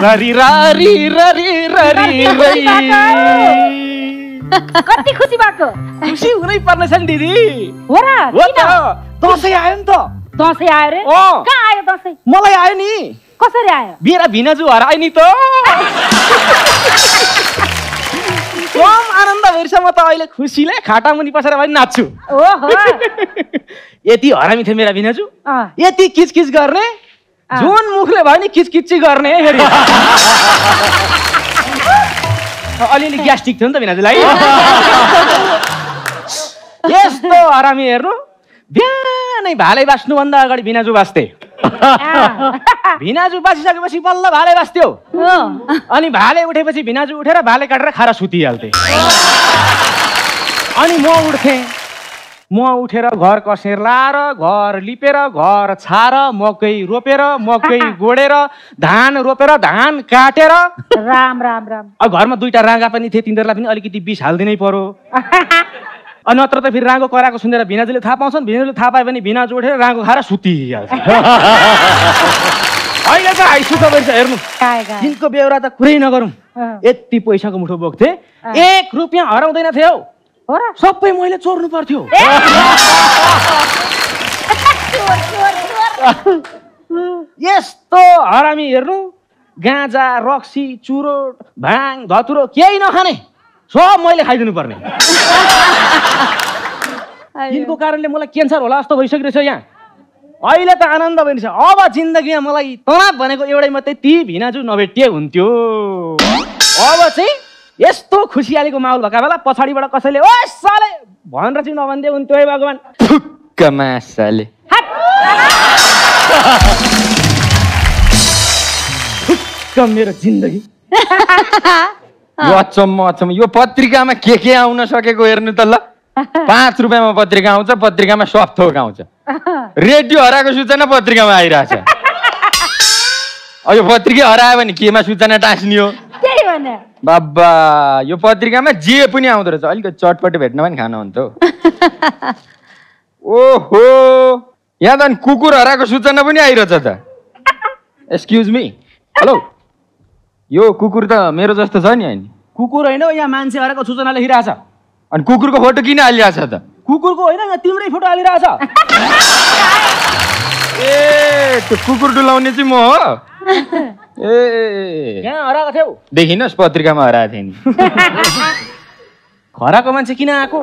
कति खुसी भएको खुसी हुनै पर्ने छ नि दिदी हो र हो त दसैँ आयो नि त दसैँ आयो रे कहाँ आयो दसैँ मलाई आयो नि कसरी आयो बिरा भिनाजु हरायो नि त कम आनन्द भइरहेछ म त अहिले खुसीले खाटा मुनि पसेर भए नाच्छु यति हरामी थियो मेरा भिनाजु यति किचकिच गर्ने जुन मुखले भयो नि किचकिची गर्ने अलिअलि ग्यास्ट्रिक थियो नि त भिनाजुलाई यस्तो हरामी हेर्नु बिहानै भाले बाँच्नुभन्दा अगाडि भिनाजु बाँच्थे भिनाजु बाँचिसकेपछि बल्ल भाले बाँच्थ्यो अनि भाले उठेपछि भिनाजु उठेर भाले काटेर खाएर सुतिहाल्थे अनि म उठ्थेँ म उठेर घर कसेर लाएर घर लिपेर घर छाएर मकै रोपेर मकै गोडेर धान रोपेर धान काटेर राम राम राम घरमा दुईवटा राँगा पनि थिए तिनीहरूलाई पनि अलिकति बिस हालिदिनै पर्यो अनि नत्र त फेरि राँगो कराएको सुनेर भिनाजुले थाहा पाउँछन् भिनाजुले थाहा पायो भने भिनाजु उठेर राँगो खाएर सुतिहाल्छ अहिले त आइसु हेर्नु तिनको बेहोरा त कुरै नगरौँ यति पैसाको मुठो बोक्थे एक रुपियाँ हराउँदैन थियो हो र सबै मैले चोर्नु पर्थ्यो यस्तो हरामी हेर्नु गाजा रक्सी चुरो भाङ धतुरो केही नखाने सब मैले खाइदिनु पर्ने यिनको कारणले मलाई क्यान्सर होला जस्तो भइसकेको रहेछ यहाँ अहिले त आनन्द भइरहेछ अब जिन्दगीमा मलाई तनाव भनेको एउटै मात्रै ती भिनाजु नभेटिए हुन्थ्यो अब चाहिँ यस्तो खुसियालीको माहौल भएको बेला पछाडिबाट कसैले ओ साले भनेर चाहिँ नभनिदिए हुन्थ्यो है भगवान् मेरो जिन्दगी यो अचम्म अचम्म यो पत्रिकामा के के आउन सकेको हेर्नु त ल पाँच रुपियाँमा पत्रिका आउँछ पत्रिकामा सब थोक आउँछ रेडियो हराएको सूचना पत्रिकामा आइरहेछ यो पत्रिका हरायो भने केमा सूचना टाँस्ने हो बाबा यो पत्रिकामा जे पनि आउँदो रहेछ अलिकति चटपट भेट्न पनि हुन्थ्यो ओहो यहाँ त अनि कुकुर हराएको सूचना पनि आइरहेछ त एक्सक्युज मी हेलो यो कुकुर त मेरो जस्तो छ नि होइन कुकुर होइन यहाँ मान्छे हराएको सूचना लेखिरहेछ अनि कुकुरको फोटो किन हालिरहेछ त कुकुरको होइन यहाँ तिम्रै फोटो हालिरहेछ ए त्यो कुकुर डुलाउने चाहिँ म हो ए यहाँ हराएको थियौ देखिनुहोस् पत्रिकामा हराएको थिएँ नि हराएको मान्छे किन आएको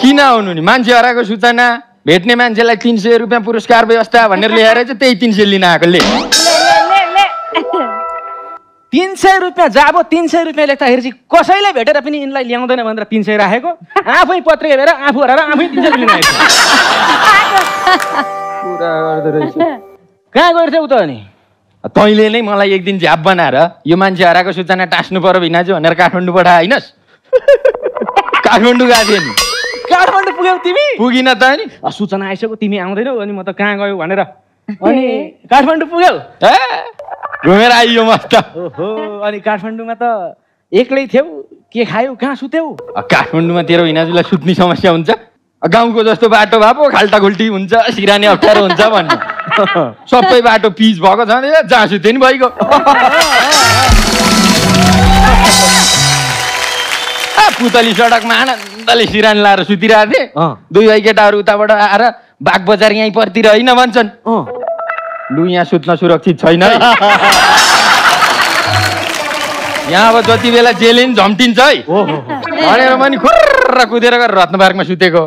किन आउनु नि मान्छे हराएको सूचना भेट्ने मान्छेलाई तिन सय रुपियाँ पुरस्कार व्यवस्था भनेर ल्याएर चाहिँ त्यही तिन सय लिन आएको ले तिन सय रुपियाँ जाबो तिन सय रुपियाँ लेख्दाखेरि चाहिँ कसैले भेटेर पनि यिनलाई ल्याउँदैन भनेर तिन सय राखेको आफै पत्र हेरेर आफू हराएर आफै तिन सय कहाँ गएर उ त अनि तैँले नै मलाई एक दिन झ्याप बनाएर यो मान्छे हराएको सूचना टाँस्नु पर्यो भिनाजु भनेर काठमाडौँबाट आइनस् काठमाडौँ गएको थिएँ नि काठमाडौँ पुग्यौ तिमी पुगिन त नि सूचना आइसक्यो तिमी आउँदैनौ अनि म त कहाँ गयो भनेर अनि काठमाडौँ पुग्यौ ए घुमेर आइयो मस्त ओहो अनि काठमाडौँमा त एक्लै थियौ के खायौ कहाँ सुत्यौ काठमाडौँमा तेरो हिनाजुलाई सुत्ने समस्या हुन्छ गाउँको जस्तो बाटो भए पो खाल्टा खुल्टी हुन्छ सिरानी अप्ठ्यारो हुन्छ भन्नु सबै बाटो पिच भएको छ जाँसु थियो नि भइगयो पुतली सडकमा आनन्दले सिरान लाएर सुतिरहेको थिएँ दुई केटाहरू उताबाट आएर बाघ बजार यहीँ पर्तिर होइन भन्छन् लु यहाँ सुत्न सुरक्षित छैन यहाँ अब जति बेला जेलिन झम्टिन्छ है भनेर पनि खुर्र कुदेर गएर रत्न सुतेको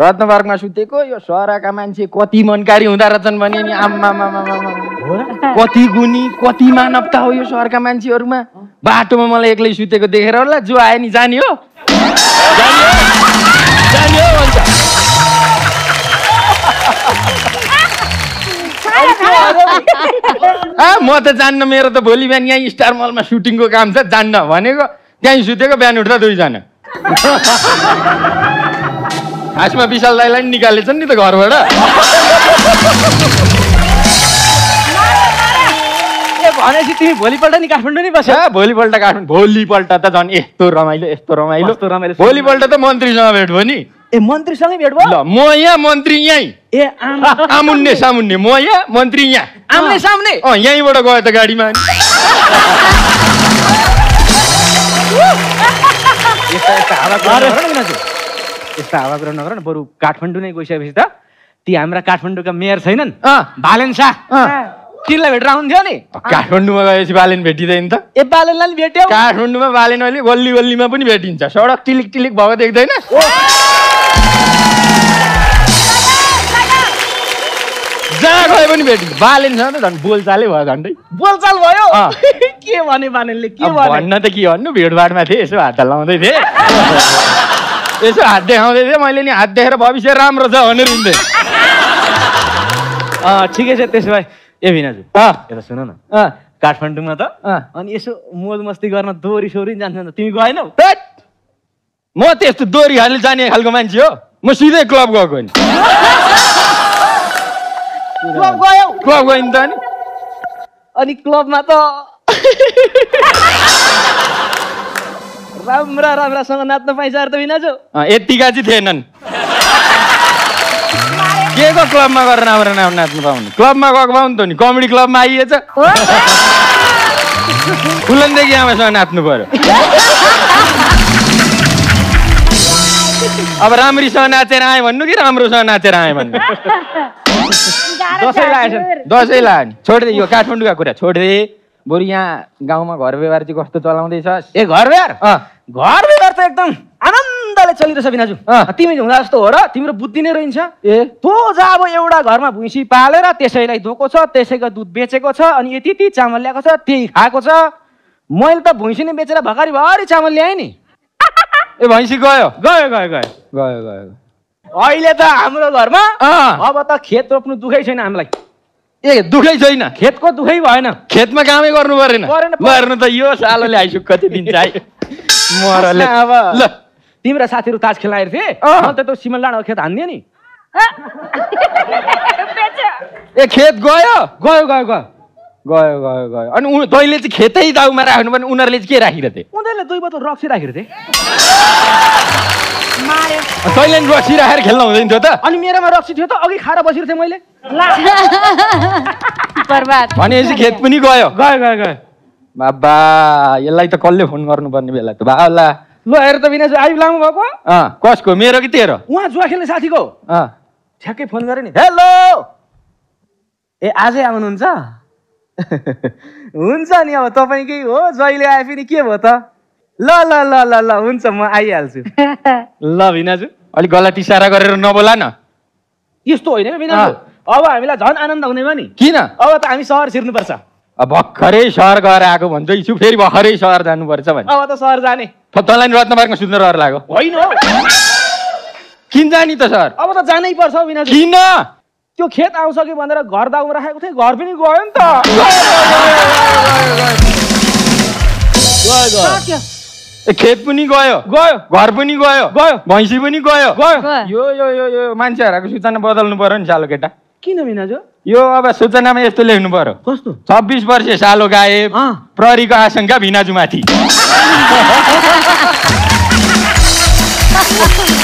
रत्नपार्कमा सुतेको यो सहरका मान्छे कति मनकारी हुँदा रहेछन् भने नि आमा कति गुनी कति मानवता हो यो सहरका मान्छेहरूमा बाटोमा मलाई एक्लै सुतेको देखेर होला जो आयो नि जाने हो म त जान्न मेरो त भोलि बिहान यहीँ स्टार मलमा सुटिङको काम छ जान्न भनेको त्यहीँ सुतेको बिहान उठ्दा दुईजना खासमा विशाल दाईलाई पनि निकालेछन् नि त घरबाट भनेपछि तिमी भोलिपल्ट नि काठमाडौँ नि बस भोलिपल्ट काठमाडौँ भोलिपल्ट त झन् यस्तो रमाइलो यस्तो रमाइलो यस्तो रमाइलो भोलिपल्ट त मन्त्रीसँग भेट भयो नि ए मन्त्रीसँगै भेट भयो ल म यहाँ मन्त्री यहीँ ए आमुन्ने सामुन्ने म यहाँ मन्त्री यहाँ आम्ने सामने अँ यहीँबाट गयो त गाडीमा नि यस्ता हावाकुरा नगर न बरु काठमाडौँ नै गइसकेपछि त ती हाम्रा काठमाडौँका मेयर छैनन् बालेन शाह तिनलाई भेटेर आउनुहुन्थ्यो नि काठमाडौँमा गएपछि बालेन भेटिँदैन त ए बालेनलाई भेट्यो काठमाडौँमा बालेन अहिले गल्ली गल्लीमा पनि भेटिन्छ सडक टिलिक टिलिक भएको देख्दैन जहाँ गए पनि भेटिन्छ बालेनसँग त झन् बोलचालै भयो झन्डै बोलचाल भयो के भने बालेनले के भन्न त के भन्नु भेटभाडमा थिएँ यसो हात लाउँदै थिएँ यसो हात देखाउँदै थिएँ मैले नि हात देखेर भविष्य राम्रो छ भनेर हुन्थेँ ठिकै छ त्यसो भए ए भिनाजु यता सुन न काठमाडौँमा त अनि यसो मोज मस्ती गर्न दोरी सोरी जान्छ नि तिमी गएनौ म त्यस्तो दोरी हालेर जाने खालको मान्छे हो म सिधै क्लब गएको नि क्लब गयो क्लब गयो नि त अनि क्लबमा त राम्रा राम्रासँग नाच्न पाइन्छ अरे त मिनाजु चाहिँ थिएनन् के को क्लबमा गएर राम्रो नाम नाच्नु पाउने क्लबमा गएको पाउनु त नि कमेडी क्लबमा आइएछ फुलनदेखि आमासँग नाच्नु पर्यो अब राम्रीसँग नाचेर आएँ भन्नु कि राम्रोसँग नाचेर आएँ भन्नु दसैँ लाएछ दसैँ लायो नि छोडिदे यो काठमाडौँका कुरा छोडिदे बरु यहाँ गाउँमा घर व्यवहार चाहिँ कस्तो चलाउँदैछ ए घर व्यवहार घर बिगार त एकदम आनन्दले चलिरहेछ बिनाजु तिमी हुँदा जस्तो हो र तिम्रो बुद्धि नै रहन्छ ए तँ जा अब एउटा घरमा भुइँसी पालेर त्यसैलाई धोएको छ त्यसैको दुध बेचेको छ अनि यति यति चामल ल्याएको छ त्यही खाएको छ मैले त भुइँसी नै बेचेर भरि चामल ल्याएँ नि ए भैँसी गयो गयो गयो गयो गयो गयो अहिले त हाम्रो घरमा अब त खेत रोप्नु दुखै छैन हामीलाई ए दुखै छैन खेतको दुखै भएन खेतमा कामै गर्नु परेन परेन त यो सालो आइसक्यो कति दिन चाहिँ ल तिम्रा साथीहरू ताज खेल्न आएर थिए अन्त त्यो सिमल डाँडा खेत हान्दियो नि ए खेत गयो गयो गयो गयो गयो गयो गयो अनि उ तैँले चाहिँ खेतै दाउमा राख्नु पर्ने उनीहरूले चाहिँ के राखेको थिए उनीहरूले दुई बोतल रक्सी राखेको थिए तैँले नि रक्सी राखेर खेल्न हुँदैन थियो त अनि मेरोमा रक्सी थियो त अघि खाएर बसिरहेको थिएँ मैले भनेपछि खेत पनि गयो गयो गयो गयो बाबा यसलाई त कसले फोन गर्नुपर्ने बेला त बाबा ल हेर त विनाश आइ लामो भएको कसको मेरो कि तेरो उहाँ जुवा खेल्ने साथीको ठ्याक्कै फोन गरे नि हेलो ए आजै आउनुहुन्छ हुन्छ नि अब तपाईँकै हो जहिले आए पनि के भयो त ल ल ल ल ल हुन्छ म आइहाल्छु ल भिनाजु अलिक गलत इसारा गरेर नबोला न यस्तो होइन अब हामीलाई झन् आनन्द भयो नि किन अब त हामी सहर छिर्नुपर्छ भर्खरै सहर गएर आएको भन्दैछु फेरि भर्खरै सहर जानुपर्छ भने अब त सहर जाने तँलाई नि रत्नबागमा सुत्न रहर लाग्यो होइन किन जाने त सर अब त जानै पर्छ किन त्यो खेत आउँछ कि भनेर घर दाउ राखेको थिएँ घर पनि गयो नि त खेत पनि गयो गयो घर पनि गयो गयो भैँसी पनि गयो गयो यो यो यो मान्छेहरूको सूचना बदल्नु पर्यो नि सालो केटा किन मिनाजु यो अब सूचनामा यस्तो लेख्नु पर्यो कस्तो छब्बिस वर्ष सालो गाए प्रहरीको आशंका भिनाजुमाथि